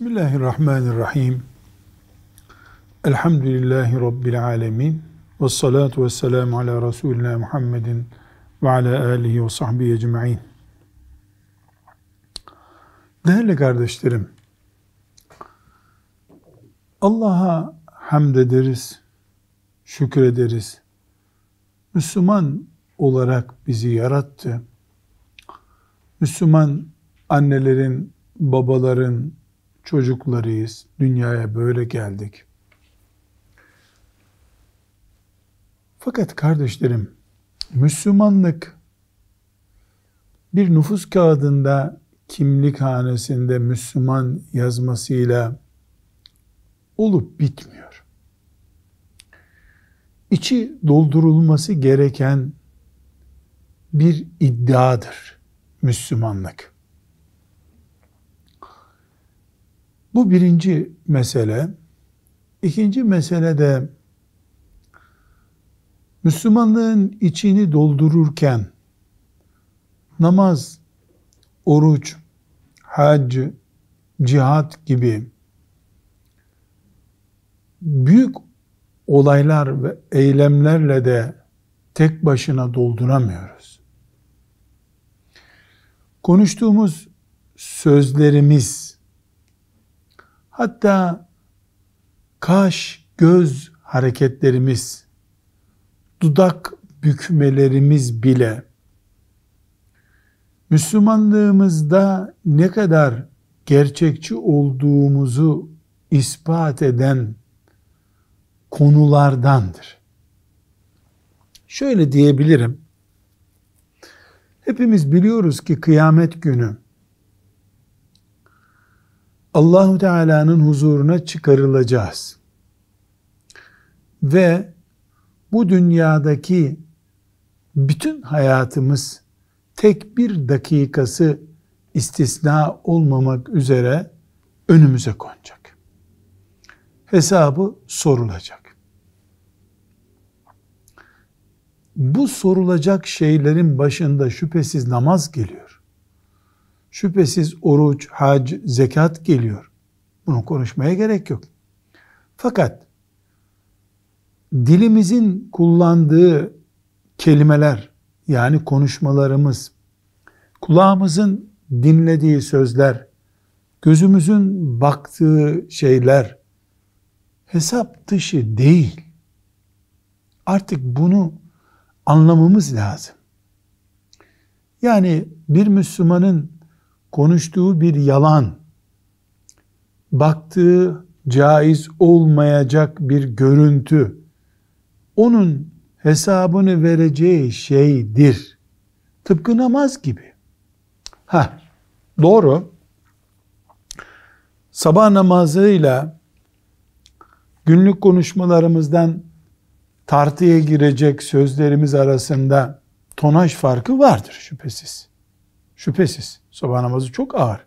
Bismillahirrahmanirrahim. Elhamdülillahi Rabbil alemin. Ve salatu ve selamu ala Resulina Muhammedin ve ala alihi ve sahbihi ecma'in. Değerli kardeşlerim, Allah'a hamd ederiz, şükrederiz. Müslüman olarak bizi yarattı. Müslüman annelerin, babaların, çocuklarıyız. Dünyaya böyle geldik. Fakat kardeşlerim, Müslümanlık bir nüfus kağıdında kimlik hanesinde Müslüman yazmasıyla olup bitmiyor. İçi doldurulması gereken bir iddiadır Müslümanlık. Bu birinci mesele. İkinci mesele de Müslümanlığın içini doldururken namaz, oruç, hac, cihat gibi büyük olaylar ve eylemlerle de tek başına dolduramıyoruz. Konuştuğumuz sözlerimiz Hatta kaş, göz hareketlerimiz, dudak bükmelerimiz bile Müslümanlığımızda ne kadar gerçekçi olduğumuzu ispat eden konulardandır. Şöyle diyebilirim. Hepimiz biliyoruz ki kıyamet günü Allahu Teala'nın huzuruna çıkarılacağız. Ve bu dünyadaki bütün hayatımız tek bir dakikası istisna olmamak üzere önümüze konacak. Hesabı sorulacak. Bu sorulacak şeylerin başında şüphesiz namaz geliyor. Şüphesiz oruç, hac, zekat geliyor. Bunu konuşmaya gerek yok. Fakat dilimizin kullandığı kelimeler yani konuşmalarımız, kulağımızın dinlediği sözler, gözümüzün baktığı şeyler hesap dışı değil. Artık bunu anlamamız lazım. Yani bir Müslümanın konuştuğu bir yalan, baktığı caiz olmayacak bir görüntü, onun hesabını vereceği şeydir. Tıpkı namaz gibi. Ha, doğru. Sabah namazıyla günlük konuşmalarımızdan tartıya girecek sözlerimiz arasında tonaj farkı vardır şüphesiz. Şüphesiz sabah namazı çok ağır.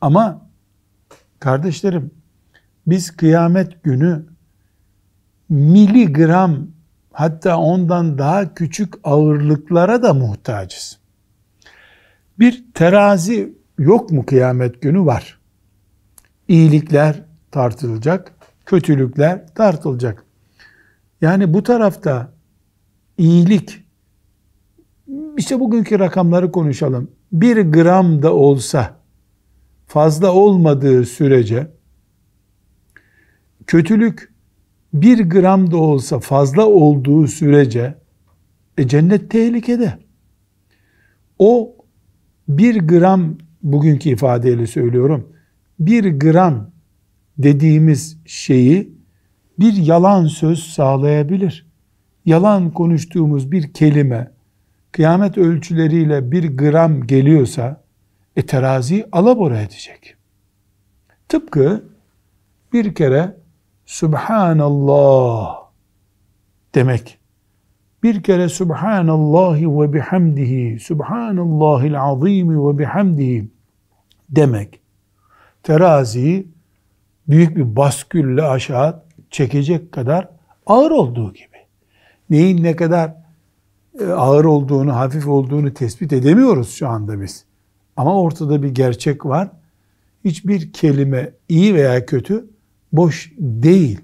Ama kardeşlerim biz kıyamet günü miligram hatta ondan daha küçük ağırlıklara da muhtacız. Bir terazi yok mu kıyamet günü? Var. İyilikler tartılacak, kötülükler tartılacak. Yani bu tarafta iyilik işte bugünkü rakamları konuşalım. Bir gram da olsa fazla olmadığı sürece kötülük bir gram da olsa fazla olduğu sürece e, cennet tehlikede. O bir gram bugünkü ifadeyle söylüyorum. Bir gram dediğimiz şeyi bir yalan söz sağlayabilir. Yalan konuştuğumuz bir kelime, kıyamet ölçüleriyle bir gram geliyorsa e teraziyi alabora edecek. Tıpkı bir kere Subhanallah demek. Bir kere Subhanallahi ve bihamdihi, Subhanallahil azimi ve bihamdihi demek. Terazi büyük bir baskülle aşağı çekecek kadar ağır olduğu gibi. Neyin ne kadar e, ağır olduğunu, hafif olduğunu tespit edemiyoruz şu anda biz. Ama ortada bir gerçek var. Hiçbir kelime iyi veya kötü boş değil.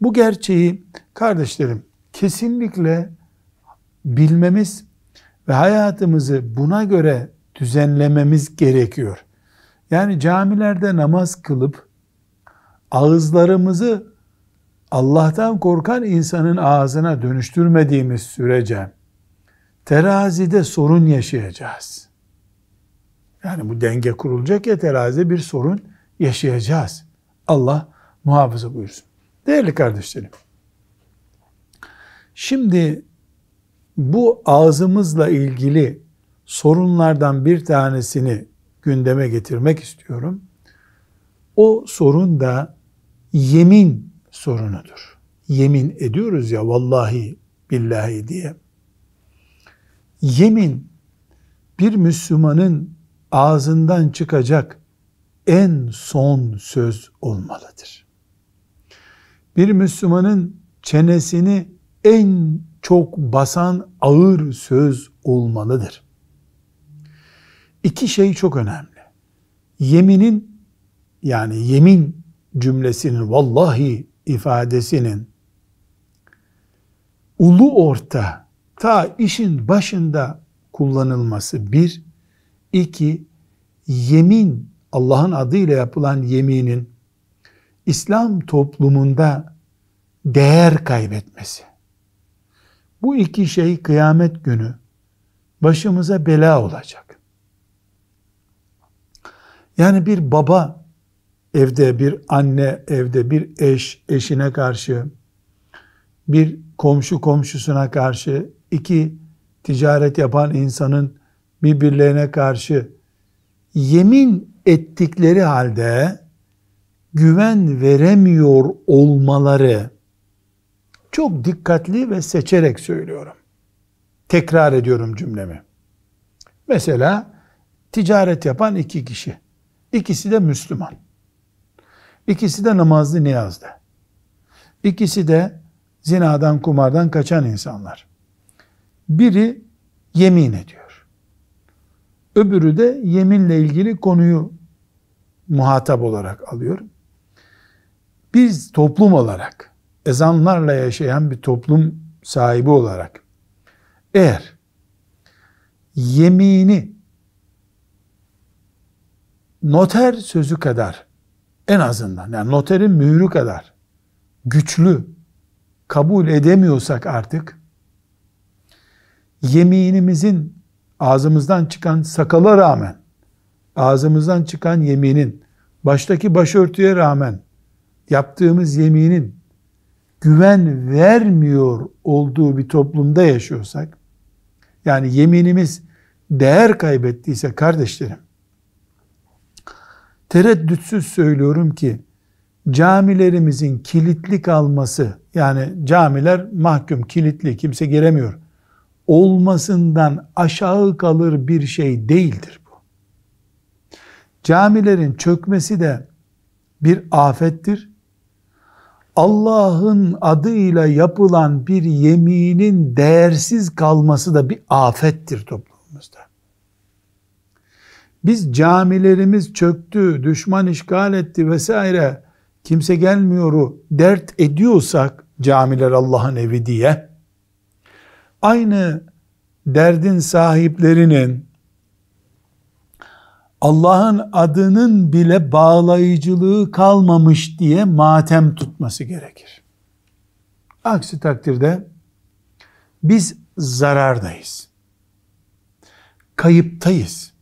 Bu gerçeği kardeşlerim kesinlikle bilmemiz ve hayatımızı buna göre düzenlememiz gerekiyor. Yani camilerde namaz kılıp ağızlarımızı Allah'tan korkan insanın ağzına dönüştürmediğimiz sürece terazide sorun yaşayacağız. Yani bu denge kurulacak ya terazide bir sorun yaşayacağız. Allah muhafaza buyursun. Değerli kardeşlerim, şimdi bu ağzımızla ilgili sorunlardan bir tanesini gündeme getirmek istiyorum. O sorun da yemin sorunudur. Yemin ediyoruz ya vallahi billahi diye. Yemin bir Müslümanın ağzından çıkacak en son söz olmalıdır. Bir Müslümanın çenesini en çok basan ağır söz olmalıdır. İki şey çok önemli. Yeminin yani yemin cümlesinin vallahi ifadesinin ulu orta ta işin başında kullanılması bir, iki, yemin Allah'ın adıyla yapılan yeminin İslam toplumunda değer kaybetmesi. Bu iki şey kıyamet günü başımıza bela olacak. Yani bir baba evde, bir anne evde, bir eş eşine karşı, bir komşu komşusuna karşı iki ticaret yapan insanın birbirlerine karşı yemin ettikleri halde güven veremiyor olmaları çok dikkatli ve seçerek söylüyorum. Tekrar ediyorum cümlemi. Mesela ticaret yapan iki kişi. İkisi de Müslüman. İkisi de namazlı niyazlı. İkisi de zinadan, kumardan kaçan insanlar. Biri yemin ediyor. Öbürü de yeminle ilgili konuyu muhatap olarak alıyor. Biz toplum olarak, ezanlarla yaşayan bir toplum sahibi olarak eğer yemini noter sözü kadar en azından yani noterin mührü kadar güçlü kabul edemiyorsak artık yeminimizin ağzımızdan çıkan sakala rağmen, ağzımızdan çıkan yeminin, baştaki başörtüye rağmen yaptığımız yeminin güven vermiyor olduğu bir toplumda yaşıyorsak, yani yeminimiz değer kaybettiyse kardeşlerim, tereddütsüz söylüyorum ki, camilerimizin kilitli kalması, yani camiler mahkum, kilitli, kimse giremiyor olmasından aşağı kalır bir şey değildir bu. Camilerin çökmesi de bir afettir. Allah'ın adıyla yapılan bir yeminin değersiz kalması da bir afettir toplumumuzda. Biz camilerimiz çöktü, düşman işgal etti vesaire kimse gelmiyoru dert ediyorsak camiler Allah'ın evi diye aynı derdin sahiplerinin Allah'ın adının bile bağlayıcılığı kalmamış diye matem tutması gerekir. Aksi takdirde biz zarardayız. Kayıptayız.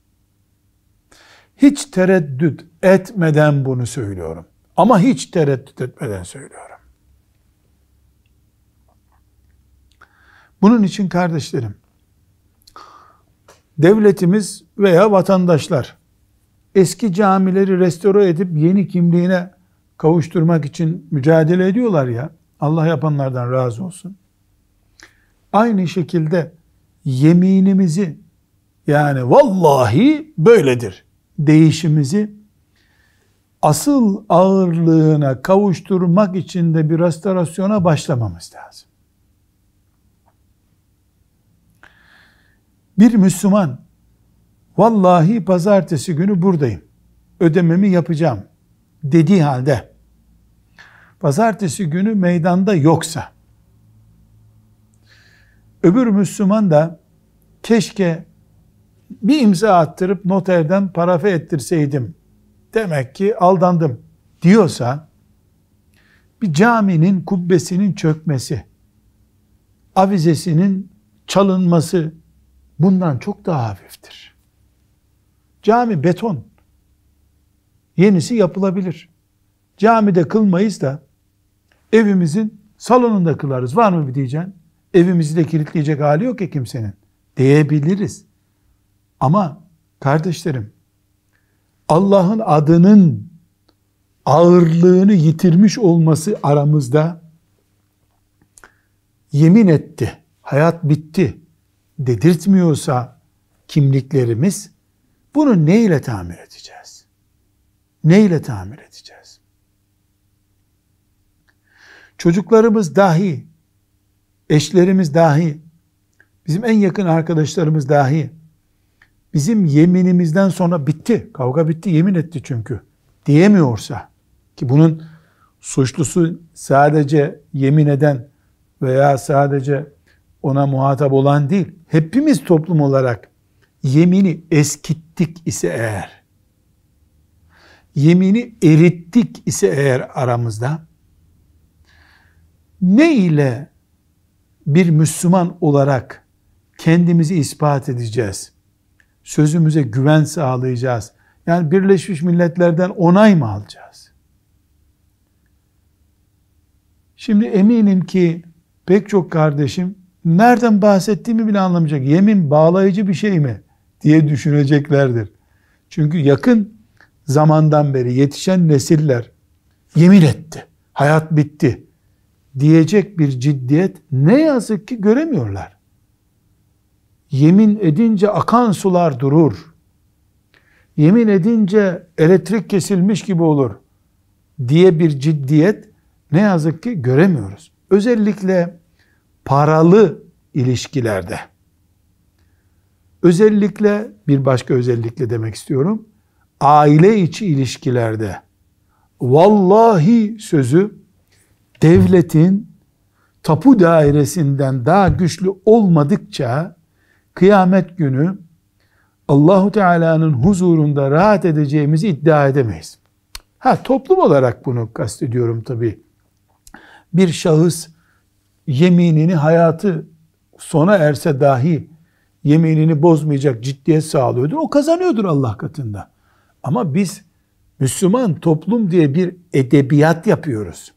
Hiç tereddüt etmeden bunu söylüyorum. Ama hiç tereddüt etmeden söylüyorum. Bunun için kardeşlerim, devletimiz veya vatandaşlar eski camileri restore edip yeni kimliğine kavuşturmak için mücadele ediyorlar ya, Allah yapanlardan razı olsun. Aynı şekilde yeminimizi yani vallahi böyledir değişimizi asıl ağırlığına kavuşturmak için de bir restorasyona başlamamız lazım. Bir Müslüman vallahi pazartesi günü buradayım. Ödememi yapacağım dediği halde pazartesi günü meydanda yoksa öbür Müslüman da keşke bir imza attırıp noterden parafe ettirseydim demek ki aldandım diyorsa bir caminin kubbesinin çökmesi avizesinin çalınması bundan çok daha hafiftir. Cami beton. Yenisi yapılabilir. Camide kılmayız da evimizin salonunda kılarız. Var mı bir diyeceksin? Evimizi de kilitleyecek hali yok ki kimsenin. Diyebiliriz. Ama kardeşlerim Allah'ın adının ağırlığını yitirmiş olması aramızda yemin etti. Hayat bitti dedirtmiyorsa kimliklerimiz bunu neyle tamir edeceğiz? Neyle tamir edeceğiz? Çocuklarımız dahi, eşlerimiz dahi, bizim en yakın arkadaşlarımız dahi bizim yeminimizden sonra bitti, kavga bitti, yemin etti çünkü diyemiyorsa ki bunun suçlusu sadece yemin eden veya sadece ona muhatap olan değil, hepimiz toplum olarak yemini eskittik ise eğer, yemini erittik ise eğer aramızda, ne ile bir Müslüman olarak kendimizi ispat edeceğiz? Sözümüze güven sağlayacağız. Yani Birleşmiş Milletler'den onay mı alacağız? Şimdi eminim ki pek çok kardeşim nereden bahsettiğimi bile anlamayacak. Yemin bağlayıcı bir şey mi diye düşüneceklerdir. Çünkü yakın zamandan beri yetişen nesiller yemin etti, hayat bitti diyecek bir ciddiyet ne yazık ki göremiyorlar. Yemin edince akan sular durur. Yemin edince elektrik kesilmiş gibi olur diye bir ciddiyet ne yazık ki göremiyoruz. Özellikle paralı ilişkilerde özellikle bir başka özellikle demek istiyorum aile içi ilişkilerde vallahi sözü devletin tapu dairesinden daha güçlü olmadıkça kıyamet günü Allahu Teala'nın huzurunda rahat edeceğimizi iddia edemeyiz. Ha toplum olarak bunu kastediyorum tabii. Bir şahıs yeminini hayatı sona erse dahi yeminini bozmayacak ciddiyet sağlıyordur. O kazanıyordur Allah katında. Ama biz Müslüman toplum diye bir edebiyat yapıyoruz.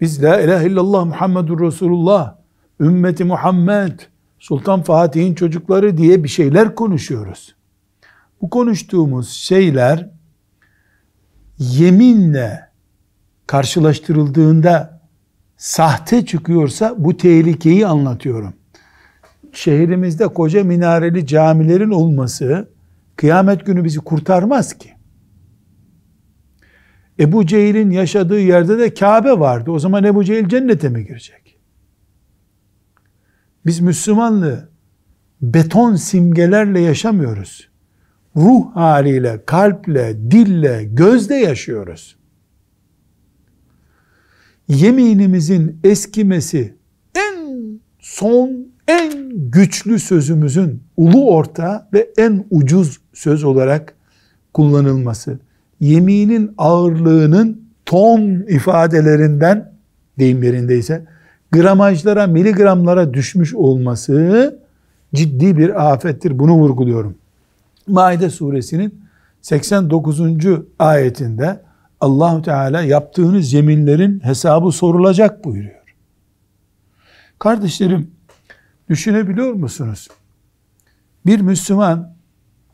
Biz la ilahe illallah Muhammedur Resulullah, ümmeti Muhammed, Sultan Fatih'in çocukları diye bir şeyler konuşuyoruz. Bu konuştuğumuz şeyler yeminle karşılaştırıldığında sahte çıkıyorsa bu tehlikeyi anlatıyorum. Şehrimizde koca minareli camilerin olması kıyamet günü bizi kurtarmaz ki. Ebu Cehil'in yaşadığı yerde de Kabe vardı. O zaman Ebu Cehil cennete mi girecek? Biz Müslümanlığı beton simgelerle yaşamıyoruz. Ruh haliyle, kalple, dille, gözle yaşıyoruz yeminimizin eskimesi en son, en güçlü sözümüzün ulu orta ve en ucuz söz olarak kullanılması. Yeminin ağırlığının ton ifadelerinden deyim yerindeyse gramajlara, miligramlara düşmüş olması ciddi bir afettir. Bunu vurguluyorum. Maide suresinin 89. ayetinde Allahu Teala yaptığınız yeminlerin hesabı sorulacak buyuruyor. Kardeşlerim düşünebiliyor musunuz? Bir Müslüman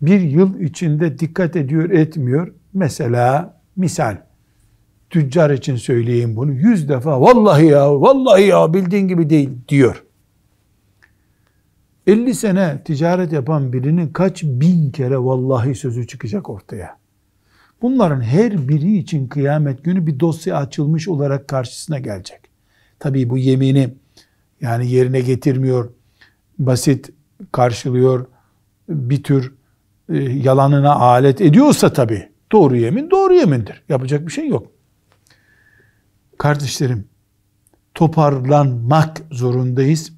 bir yıl içinde dikkat ediyor etmiyor. Mesela misal tüccar için söyleyeyim bunu yüz defa vallahi ya vallahi ya bildiğin gibi değil diyor. 50 sene ticaret yapan birinin kaç bin kere vallahi sözü çıkacak ortaya. Bunların her biri için kıyamet günü bir dosya açılmış olarak karşısına gelecek. Tabii bu yemini yani yerine getirmiyor, basit karşılıyor, bir tür e, yalanına alet ediyorsa tabii doğru yemin doğru yemindir. Yapacak bir şey yok. Kardeşlerim toparlanmak zorundayız.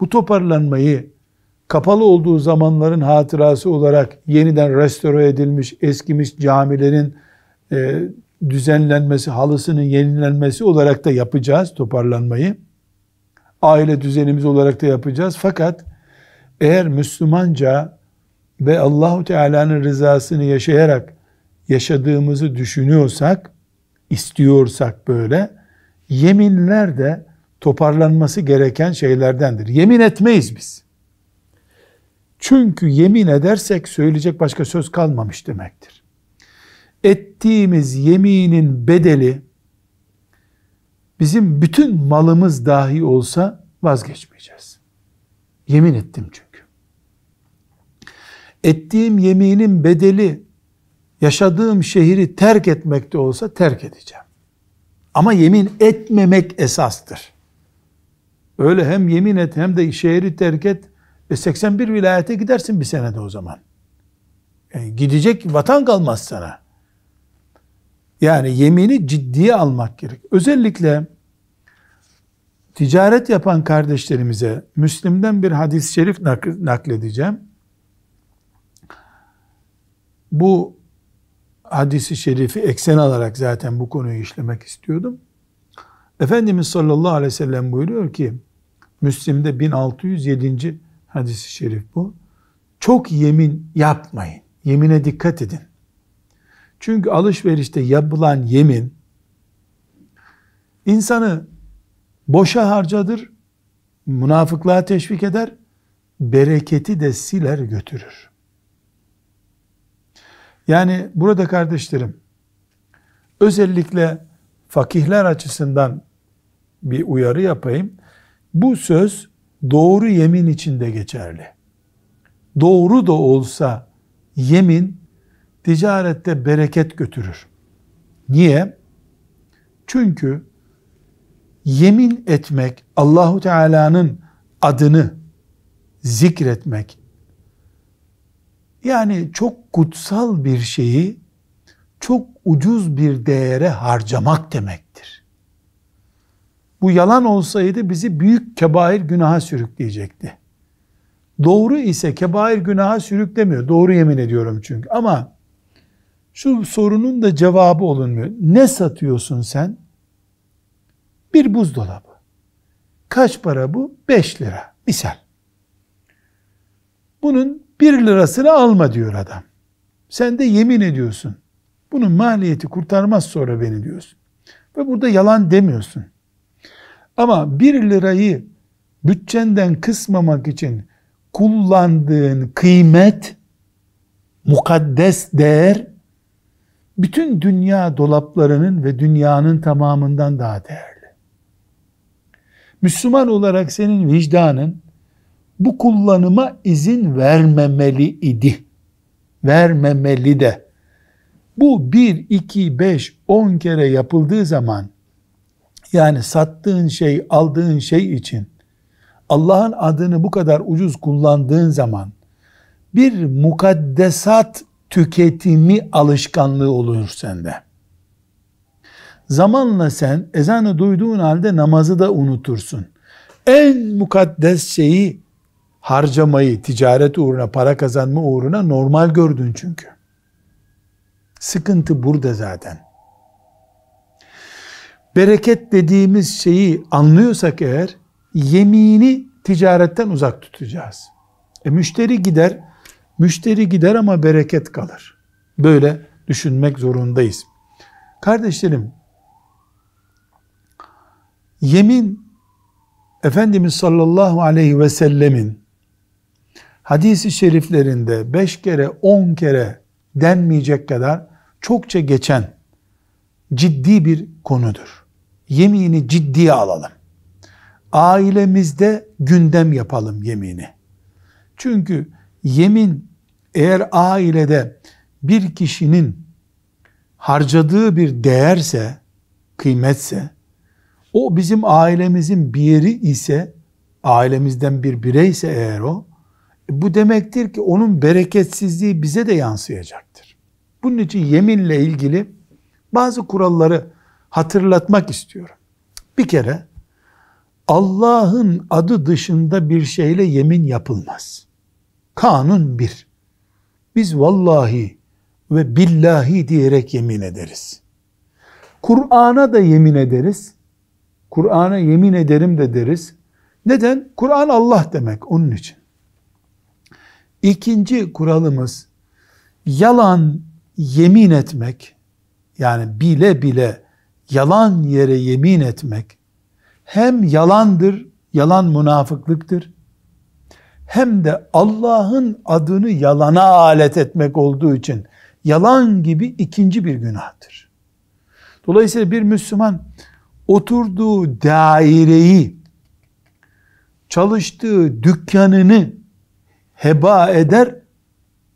Bu toparlanmayı kapalı olduğu zamanların hatırası olarak yeniden restore edilmiş, eskimiş camilerin e, düzenlenmesi, halısının yenilenmesi olarak da yapacağız toparlanmayı. Aile düzenimiz olarak da yapacağız. Fakat eğer Müslümanca ve Allahu Teala'nın rızasını yaşayarak yaşadığımızı düşünüyorsak, istiyorsak böyle, yeminler de toparlanması gereken şeylerdendir. Yemin etmeyiz biz. Çünkü yemin edersek söyleyecek başka söz kalmamış demektir. Ettiğimiz yeminin bedeli bizim bütün malımız dahi olsa vazgeçmeyeceğiz. Yemin ettim çünkü. Ettiğim yeminin bedeli yaşadığım şehri terk etmekte olsa terk edeceğim. Ama yemin etmemek esastır. Öyle hem yemin et hem de şehri terk et e 81 vilayete gidersin bir senede o zaman. E gidecek vatan kalmaz sana. Yani yemini ciddiye almak gerek. Özellikle ticaret yapan kardeşlerimize Müslim'den bir hadis-i şerif nakledeceğim. Bu hadisi şerifi eksen alarak zaten bu konuyu işlemek istiyordum. Efendimiz sallallahu aleyhi ve sellem buyuruyor ki Müslim'de 1607 hadisi şerif bu. Çok yemin yapmayın. Yemine dikkat edin. Çünkü alışverişte yapılan yemin insanı boşa harcadır, münafıklığa teşvik eder, bereketi de siler götürür. Yani burada kardeşlerim, özellikle fakihler açısından bir uyarı yapayım. Bu söz doğru yemin içinde geçerli. Doğru da olsa yemin ticarette bereket götürür. Niye? Çünkü yemin etmek Allahu Teala'nın adını zikretmek yani çok kutsal bir şeyi çok ucuz bir değere harcamak demektir. Bu yalan olsaydı bizi büyük kebair günaha sürükleyecekti. Doğru ise kebair günaha sürüklemiyor. Doğru yemin ediyorum çünkü. Ama şu sorunun da cevabı olunmuyor. Ne satıyorsun sen? Bir buzdolabı. Kaç para bu? 5 lira. Misal. Bunun 1 lirasını alma diyor adam. Sen de yemin ediyorsun. Bunun maliyeti kurtarmaz sonra beni diyorsun. Ve burada yalan demiyorsun. Ama 1 lirayı bütçenden kısmamak için kullandığın kıymet, mukaddes değer, bütün dünya dolaplarının ve dünyanın tamamından daha değerli. Müslüman olarak senin vicdanın bu kullanıma izin vermemeli idi. Vermemeli de. Bu 1, 2, 5, 10 kere yapıldığı zaman yani sattığın şey, aldığın şey için Allah'ın adını bu kadar ucuz kullandığın zaman bir mukaddesat tüketimi alışkanlığı olur sende. Zamanla sen ezanı duyduğun halde namazı da unutursun. En mukaddes şeyi harcamayı, ticaret uğruna, para kazanma uğruna normal gördün çünkü. Sıkıntı burada zaten bereket dediğimiz şeyi anlıyorsak eğer yemini ticaretten uzak tutacağız. E müşteri gider, müşteri gider ama bereket kalır. Böyle düşünmek zorundayız. Kardeşlerim, yemin Efendimiz sallallahu aleyhi ve sellemin hadisi şeriflerinde beş kere on kere denmeyecek kadar çokça geçen ciddi bir konudur. Yemini ciddiye alalım. Ailemizde gündem yapalım yemini. Çünkü yemin eğer ailede bir kişinin harcadığı bir değerse, kıymetse, o bizim ailemizin bir yeri ise, ailemizden bir bireyse eğer o, bu demektir ki onun bereketsizliği bize de yansıyacaktır. Bunun için yeminle ilgili bazı kuralları hatırlatmak istiyorum. Bir kere Allah'ın adı dışında bir şeyle yemin yapılmaz. Kanun bir. Biz vallahi ve billahi diyerek yemin ederiz. Kur'an'a da yemin ederiz. Kur'an'a yemin ederim de deriz. Neden? Kur'an Allah demek onun için. İkinci kuralımız yalan yemin etmek yani bile bile yalan yere yemin etmek hem yalandır, yalan münafıklıktır. Hem de Allah'ın adını yalana alet etmek olduğu için yalan gibi ikinci bir günahtır. Dolayısıyla bir Müslüman oturduğu daireyi, çalıştığı dükkanını heba eder,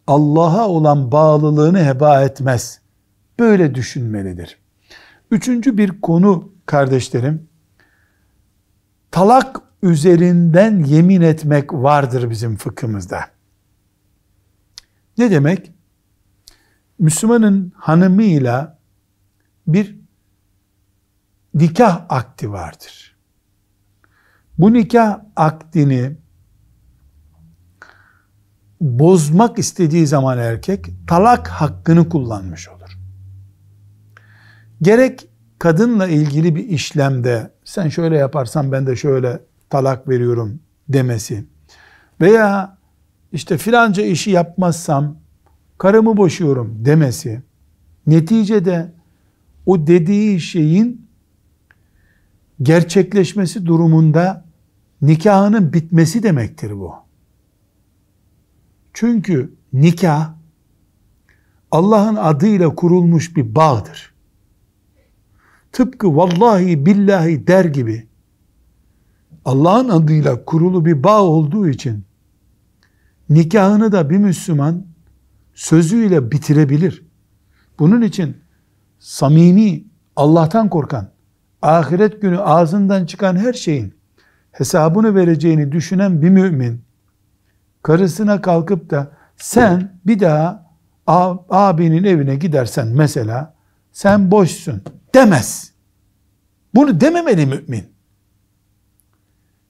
Allah'a olan bağlılığını heba etmez. Böyle düşünmelidir. Üçüncü bir konu kardeşlerim. Talak üzerinden yemin etmek vardır bizim fıkhımızda. Ne demek? Müslümanın hanımıyla bir nikah akti vardır. Bu nikah aktini bozmak istediği zaman erkek talak hakkını kullanmış olur. Gerek kadınla ilgili bir işlemde sen şöyle yaparsan ben de şöyle talak veriyorum demesi veya işte filanca işi yapmazsam karımı boşuyorum demesi neticede o dediği şeyin gerçekleşmesi durumunda nikahının bitmesi demektir bu. Çünkü nikah Allah'ın adıyla kurulmuş bir bağdır tıpkı vallahi billahi der gibi Allah'ın adıyla kurulu bir bağ olduğu için nikahını da bir Müslüman sözüyle bitirebilir. Bunun için samimi, Allah'tan korkan, ahiret günü ağzından çıkan her şeyin hesabını vereceğini düşünen bir mümin, karısına kalkıp da sen bir daha abinin evine gidersen mesela sen boşsun demez. Bunu dememeli mümin.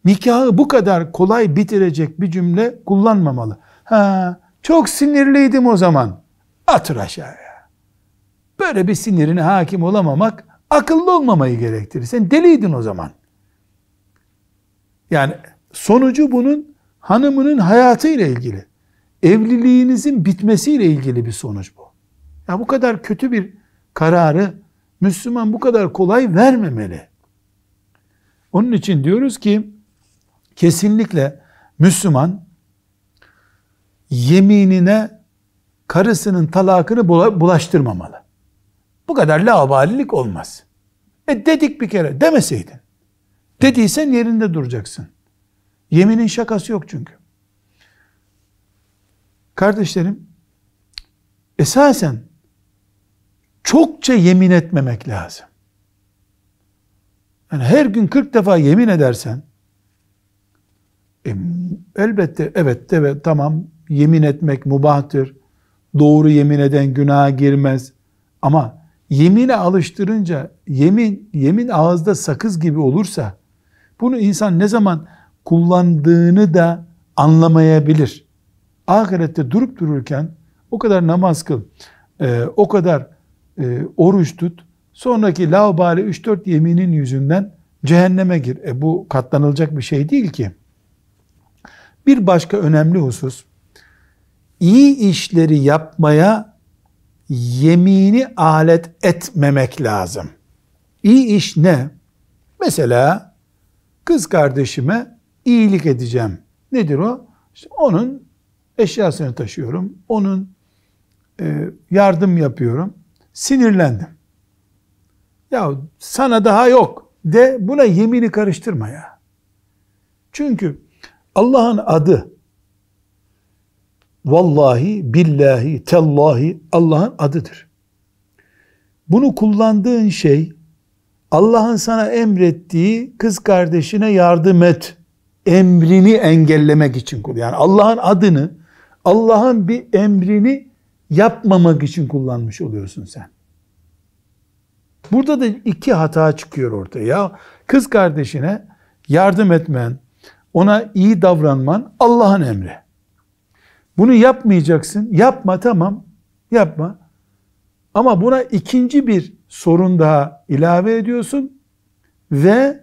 Nikahı bu kadar kolay bitirecek bir cümle kullanmamalı. Ha, çok sinirliydim o zaman. Atır aşağıya. Böyle bir sinirine hakim olamamak akıllı olmamayı gerektirir. Sen deliydin o zaman. Yani sonucu bunun hanımının hayatıyla ilgili. Evliliğinizin bitmesiyle ilgili bir sonuç bu. Ya bu kadar kötü bir kararı Müslüman bu kadar kolay vermemeli. Onun için diyoruz ki kesinlikle Müslüman yeminine karısının talakını bulaştırmamalı. Bu kadar laubalilik olmaz. E dedik bir kere demeseydin. Dediysen yerinde duracaksın. Yeminin şakası yok çünkü. Kardeşlerim, esasen çokça yemin etmemek lazım. Yani her gün 40 defa yemin edersen e, elbette evet de tamam yemin etmek mubahtır. Doğru yemin eden günaha girmez. Ama yemine alıştırınca yemin yemin ağızda sakız gibi olursa bunu insan ne zaman kullandığını da anlamayabilir. Ahirette durup dururken o kadar namaz kıl, e, o kadar e, oruç tut, sonraki laubali 3-4 yeminin yüzünden cehenneme gir. E bu katlanılacak bir şey değil ki. Bir başka önemli husus, iyi işleri yapmaya yemini alet etmemek lazım. İyi iş ne? Mesela kız kardeşime iyilik edeceğim. Nedir o? İşte onun eşyasını taşıyorum, onun e, yardım yapıyorum sinirlendim. Ya sana daha yok de buna yemini karıştırma ya. Çünkü Allah'ın adı vallahi, billahi, tellahi Allah'ın adıdır. Bunu kullandığın şey Allah'ın sana emrettiği kız kardeşine yardım et emrini engellemek için kullan. Yani Allah'ın adını, Allah'ın bir emrini yapmamak için kullanmış oluyorsun sen. Burada da iki hata çıkıyor ortaya. Ya kız kardeşine yardım etmen, ona iyi davranman Allah'ın emri. Bunu yapmayacaksın. Yapma tamam. Yapma. Ama buna ikinci bir sorun daha ilave ediyorsun ve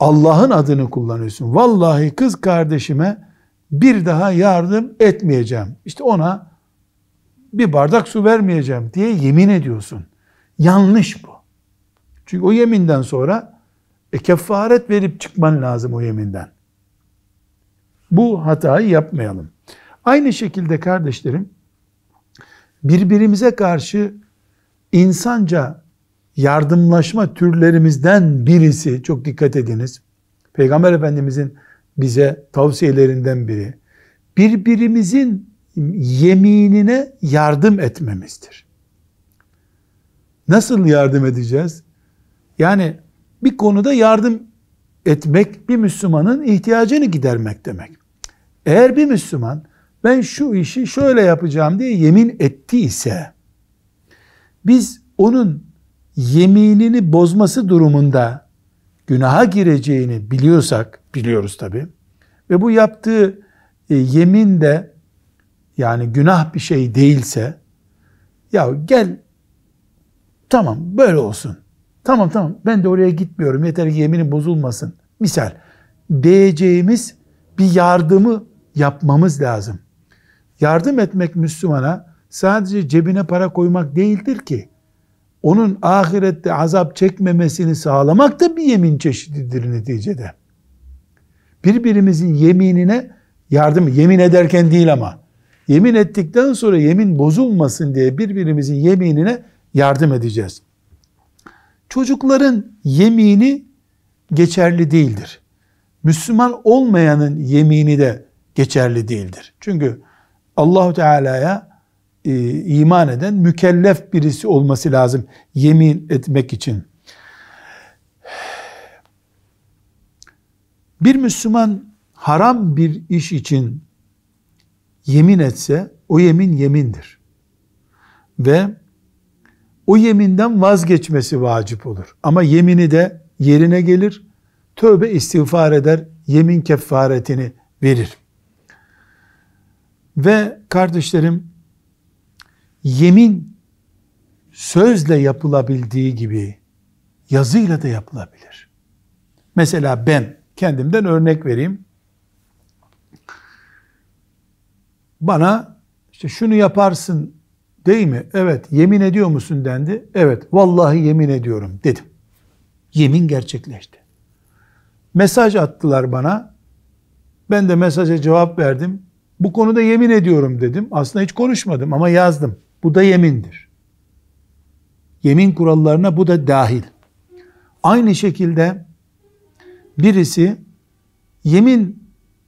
Allah'ın adını kullanıyorsun. Vallahi kız kardeşime bir daha yardım etmeyeceğim. İşte ona bir bardak su vermeyeceğim diye yemin ediyorsun. Yanlış bu. Çünkü o yeminden sonra e, kefaret verip çıkman lazım o yeminden. Bu hatayı yapmayalım. Aynı şekilde kardeşlerim birbirimize karşı insanca yardımlaşma türlerimizden birisi çok dikkat ediniz. Peygamber Efendimizin bize tavsiyelerinden biri. Birbirimizin yeminine yardım etmemizdir. Nasıl yardım edeceğiz? Yani bir konuda yardım etmek bir Müslümanın ihtiyacını gidermek demek. Eğer bir Müslüman ben şu işi şöyle yapacağım diye yemin ettiyse biz onun yeminini bozması durumunda günaha gireceğini biliyorsak biliyoruz tabi ve bu yaptığı e, yemin de yani günah bir şey değilse ya gel tamam böyle olsun. Tamam tamam ben de oraya gitmiyorum yeter ki yeminim bozulmasın. Misal diyeceğimiz bir yardımı yapmamız lazım. Yardım etmek Müslümana sadece cebine para koymak değildir ki. Onun ahirette azap çekmemesini sağlamak da bir yemin çeşididir neticede. Birbirimizin yeminine yardım, yemin ederken değil ama Yemin ettikten sonra yemin bozulmasın diye birbirimizin yeminine yardım edeceğiz. Çocukların yemini geçerli değildir. Müslüman olmayanın yemini de geçerli değildir. Çünkü Allahu Teala'ya e, iman eden mükellef birisi olması lazım yemin etmek için. Bir Müslüman haram bir iş için yemin etse o yemin yemindir. Ve o yeminden vazgeçmesi vacip olur. Ama yemini de yerine gelir, tövbe istiğfar eder, yemin kefaretini verir. Ve kardeşlerim, yemin sözle yapılabildiği gibi yazıyla da yapılabilir. Mesela ben kendimden örnek vereyim. bana işte şunu yaparsın değil mi? Evet. Yemin ediyor musun dendi. Evet. Vallahi yemin ediyorum dedim. Yemin gerçekleşti. Mesaj attılar bana. Ben de mesaja cevap verdim. Bu konuda yemin ediyorum dedim. Aslında hiç konuşmadım ama yazdım. Bu da yemindir. Yemin kurallarına bu da dahil. Aynı şekilde birisi yemin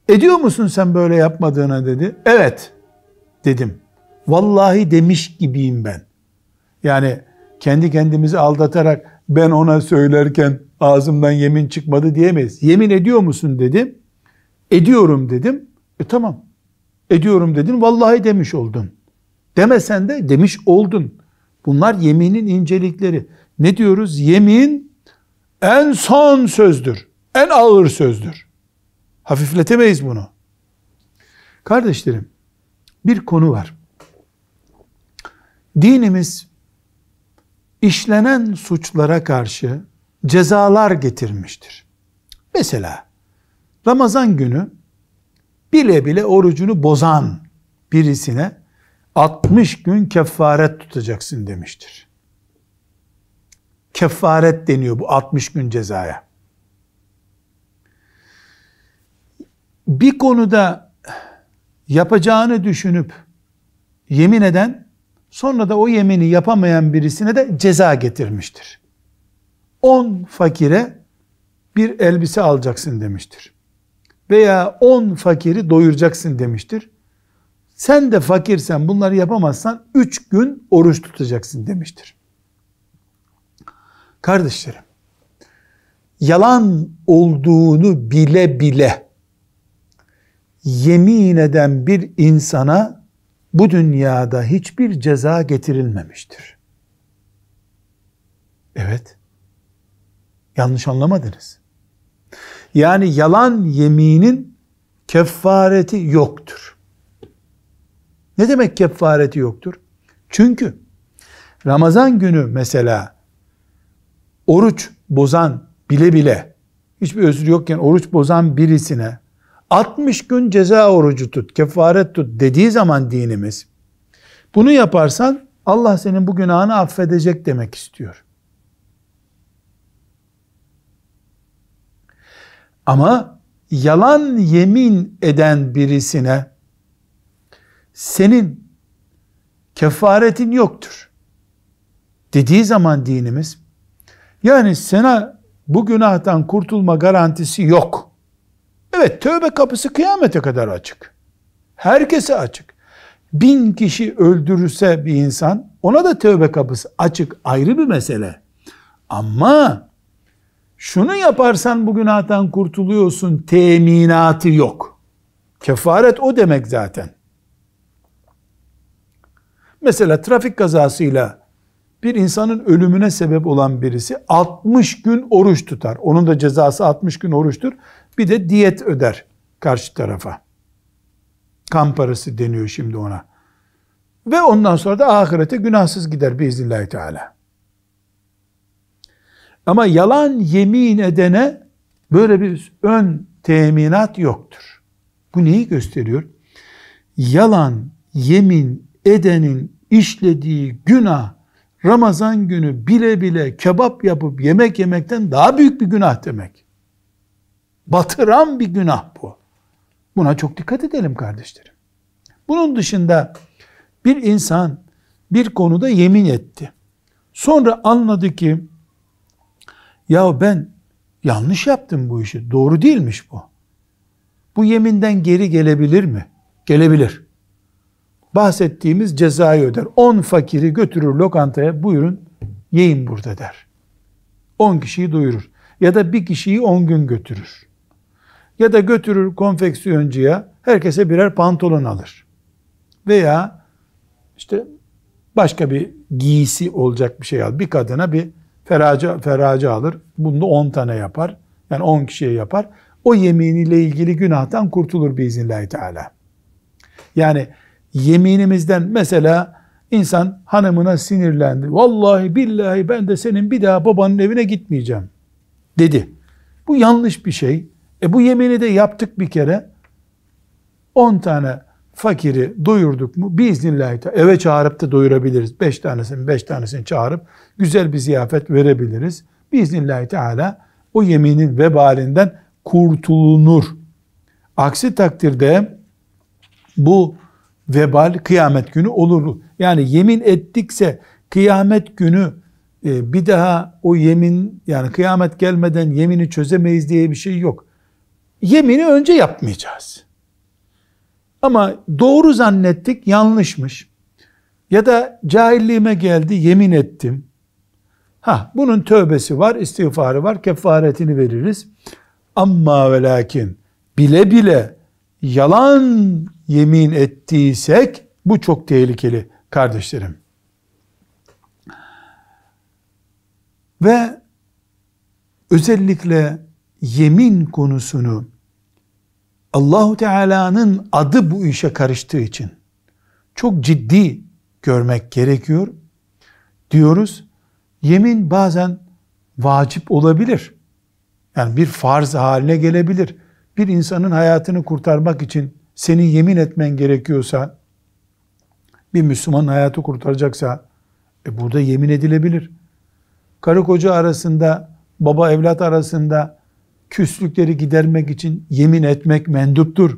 Ediyor musun sen böyle yapmadığına dedi. Evet dedim. Vallahi demiş gibiyim ben. Yani kendi kendimizi aldatarak ben ona söylerken ağzımdan yemin çıkmadı diyemeyiz. Yemin ediyor musun dedi. Ediyorum dedim. E tamam. Ediyorum dedin. Vallahi demiş oldun. Demesen de demiş oldun. Bunlar yeminin incelikleri. Ne diyoruz? Yemin en son sözdür. En ağır sözdür. Hafifletemeyiz bunu. Kardeşlerim, bir konu var. Dinimiz işlenen suçlara karşı cezalar getirmiştir. Mesela Ramazan günü bile bile orucunu bozan birisine 60 gün kefaret tutacaksın demiştir. Kefaret deniyor bu 60 gün cezaya. bir konuda yapacağını düşünüp yemin eden sonra da o yemini yapamayan birisine de ceza getirmiştir. On fakire bir elbise alacaksın demiştir. Veya on fakiri doyuracaksın demiştir. Sen de fakirsen bunları yapamazsan üç gün oruç tutacaksın demiştir. Kardeşlerim, yalan olduğunu bile bile yemin eden bir insana bu dünyada hiçbir ceza getirilmemiştir. Evet. Yanlış anlamadınız. Yani yalan yeminin kefareti yoktur. Ne demek kefareti yoktur? Çünkü Ramazan günü mesela oruç bozan bile bile hiçbir özür yokken oruç bozan birisine 60 gün ceza orucu tut, kefaret tut dediği zaman dinimiz bunu yaparsan Allah senin bu günahını affedecek demek istiyor. Ama yalan yemin eden birisine senin kefaretin yoktur dediği zaman dinimiz yani sana bu günahtan kurtulma garantisi yok Evet tövbe kapısı kıyamete kadar açık. Herkese açık. Bin kişi öldürürse bir insan ona da tövbe kapısı açık ayrı bir mesele. Ama şunu yaparsan bu günahtan kurtuluyorsun teminatı yok. Kefaret o demek zaten. Mesela trafik kazasıyla bir insanın ölümüne sebep olan birisi 60 gün oruç tutar. Onun da cezası 60 gün oruçtur bir de diyet öder karşı tarafa. Kan parası deniyor şimdi ona. Ve ondan sonra da ahirete günahsız gider biiznillahü teala. Ama yalan yemin edene böyle bir ön teminat yoktur. Bu neyi gösteriyor? Yalan yemin edenin işlediği günah Ramazan günü bile bile kebap yapıp yemek yemekten daha büyük bir günah demek batıran bir günah bu. Buna çok dikkat edelim kardeşlerim. Bunun dışında bir insan bir konuda yemin etti. Sonra anladı ki ya ben yanlış yaptım bu işi. Doğru değilmiş bu. Bu yeminden geri gelebilir mi? Gelebilir. Bahsettiğimiz cezayı öder. 10 fakiri götürür lokantaya buyurun yiyin burada der. 10 kişiyi doyurur. Ya da bir kişiyi 10 gün götürür. Ya da götürür konfeksiyoncuya herkese birer pantolon alır. Veya işte başka bir giysi olacak bir şey al. Bir kadına bir feraca, feraca alır. Bunu 10 tane yapar. Yani 10 kişiye yapar. O yeminiyle ilgili günahtan kurtulur biiznillahü teala. Yani yeminimizden mesela insan hanımına sinirlendi. Vallahi billahi ben de senin bir daha babanın evine gitmeyeceğim dedi. Bu yanlış bir şey. E bu yemini de yaptık bir kere. 10 tane fakiri doyurduk mu biiznillahü teala eve çağırıp da doyurabiliriz. 5 tanesini 5 tanesini çağırıp güzel bir ziyafet verebiliriz. Biiznillahü teala o yeminin vebalinden kurtulunur. Aksi takdirde bu vebal kıyamet günü olur. Yani yemin ettikse kıyamet günü e, bir daha o yemin yani kıyamet gelmeden yemini çözemeyiz diye bir şey yok. Yemini önce yapmayacağız. Ama doğru zannettik yanlışmış. Ya da cahilliğime geldi yemin ettim. Ha bunun tövbesi var, istiğfarı var, kefaretini veririz. Amma ve lakin bile bile yalan yemin ettiysek bu çok tehlikeli kardeşlerim. Ve özellikle yemin konusunu Allahu Teala'nın adı bu işe karıştığı için çok ciddi görmek gerekiyor diyoruz. Yemin bazen vacip olabilir. Yani bir farz haline gelebilir. Bir insanın hayatını kurtarmak için senin yemin etmen gerekiyorsa bir Müslüman hayatı kurtaracaksa e burada yemin edilebilir. Karı koca arasında, baba evlat arasında küslükleri gidermek için yemin etmek menduptur.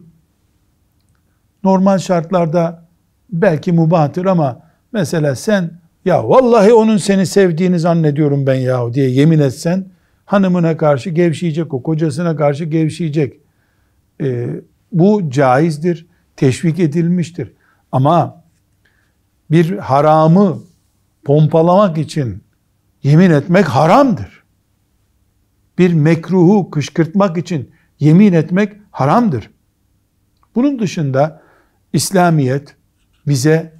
Normal şartlarda belki mubahtır ama mesela sen ya vallahi onun seni sevdiğini zannediyorum ben yahu diye yemin etsen hanımına karşı gevşeyecek o, kocasına karşı gevşeyecek. Ee, bu caizdir, teşvik edilmiştir. Ama bir haramı pompalamak için yemin etmek haramdır bir mekruhu kışkırtmak için yemin etmek haramdır. Bunun dışında İslamiyet bize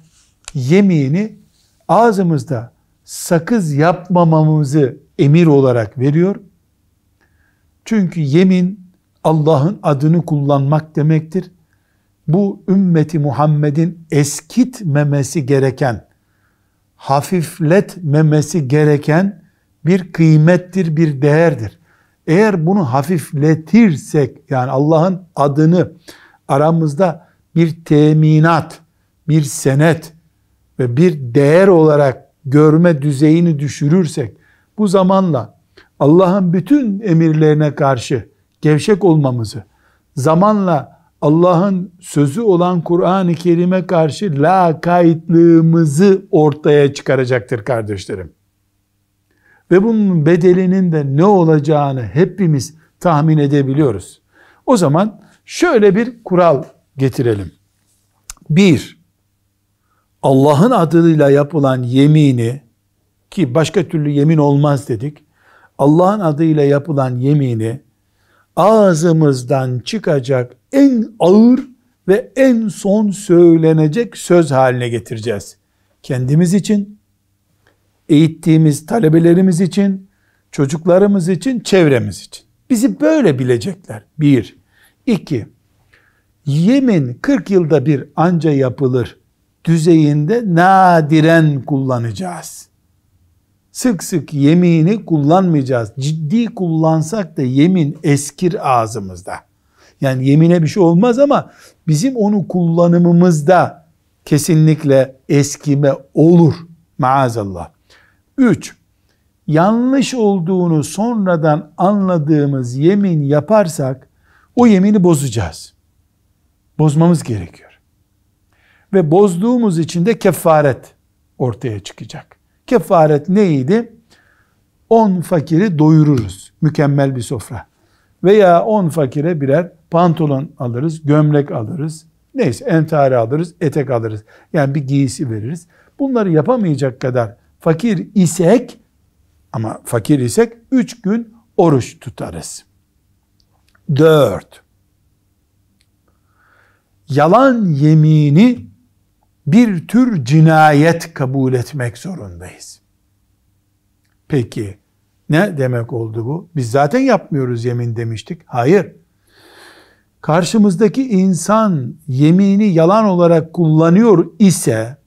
yemini ağzımızda sakız yapmamamızı emir olarak veriyor. Çünkü yemin Allah'ın adını kullanmak demektir. Bu ümmeti Muhammed'in eskitmemesi gereken, hafifletmemesi gereken bir kıymettir, bir değerdir. Eğer bunu hafifletirsek yani Allah'ın adını aramızda bir teminat, bir senet ve bir değer olarak görme düzeyini düşürürsek bu zamanla Allah'ın bütün emirlerine karşı gevşek olmamızı zamanla Allah'ın sözü olan Kur'an-ı Kerim'e karşı la kayıtlığımızı ortaya çıkaracaktır kardeşlerim ve bunun bedelinin de ne olacağını hepimiz tahmin edebiliyoruz. O zaman şöyle bir kural getirelim. Bir, Allah'ın adıyla yapılan yemini ki başka türlü yemin olmaz dedik. Allah'ın adıyla yapılan yemini ağzımızdan çıkacak en ağır ve en son söylenecek söz haline getireceğiz. Kendimiz için, eğittiğimiz talebelerimiz için, çocuklarımız için, çevremiz için. Bizi böyle bilecekler. Bir. iki. Yemin 40 yılda bir anca yapılır düzeyinde nadiren kullanacağız. Sık sık yemini kullanmayacağız. Ciddi kullansak da yemin eskir ağzımızda. Yani yemine bir şey olmaz ama bizim onu kullanımımızda kesinlikle eskime olur maazallah. 3. Yanlış olduğunu sonradan anladığımız yemin yaparsak o yemini bozacağız. Bozmamız gerekiyor. Ve bozduğumuz için de kefaret ortaya çıkacak. Kefaret neydi? 10 fakiri doyururuz. Mükemmel bir sofra. Veya 10 fakire birer pantolon alırız, gömlek alırız. Neyse entari alırız, etek alırız. Yani bir giysi veririz. Bunları yapamayacak kadar fakir isek ama fakir isek üç gün oruç tutarız. Dört. Yalan yemini bir tür cinayet kabul etmek zorundayız. Peki ne demek oldu bu? Biz zaten yapmıyoruz yemin demiştik. Hayır. Karşımızdaki insan yemini yalan olarak kullanıyor ise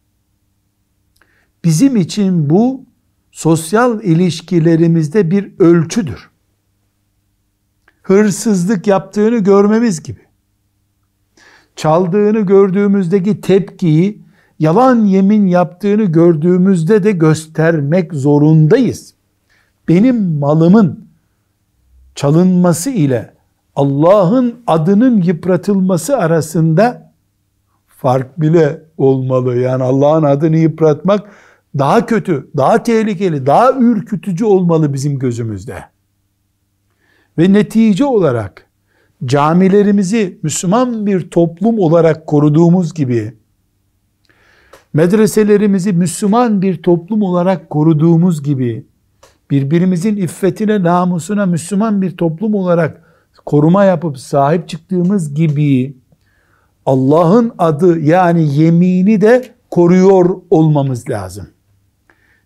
Bizim için bu sosyal ilişkilerimizde bir ölçüdür. Hırsızlık yaptığını görmemiz gibi. Çaldığını gördüğümüzdeki tepkiyi yalan yemin yaptığını gördüğümüzde de göstermek zorundayız. Benim malımın çalınması ile Allah'ın adının yıpratılması arasında fark bile olmalı. Yani Allah'ın adını yıpratmak daha kötü, daha tehlikeli, daha ürkütücü olmalı bizim gözümüzde. Ve netice olarak camilerimizi Müslüman bir toplum olarak koruduğumuz gibi medreselerimizi Müslüman bir toplum olarak koruduğumuz gibi birbirimizin iffetine, namusuna Müslüman bir toplum olarak koruma yapıp sahip çıktığımız gibi Allah'ın adı yani yemini de koruyor olmamız lazım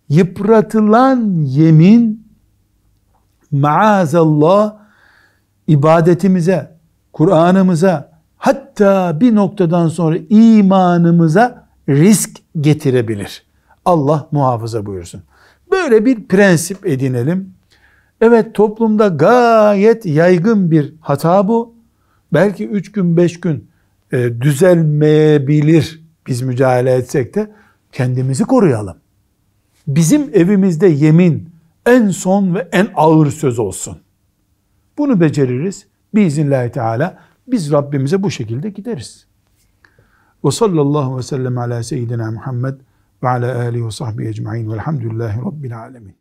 yıpratılan yemin maazallah ibadetimize, Kur'an'ımıza hatta bir noktadan sonra imanımıza risk getirebilir. Allah muhafaza buyursun. Böyle bir prensip edinelim. Evet toplumda gayet yaygın bir hata bu. Belki üç gün beş gün e, düzelmeyebilir biz mücadele etsek de kendimizi koruyalım bizim evimizde yemin en son ve en ağır söz olsun. Bunu beceririz. Biiznillahü teala biz Rabbimize bu şekilde gideriz. Ve sallallahu ve sellem ala seyyidina Muhammed ve ala alihi ve sahbihi ecma'in velhamdülillahi rabbil alemin.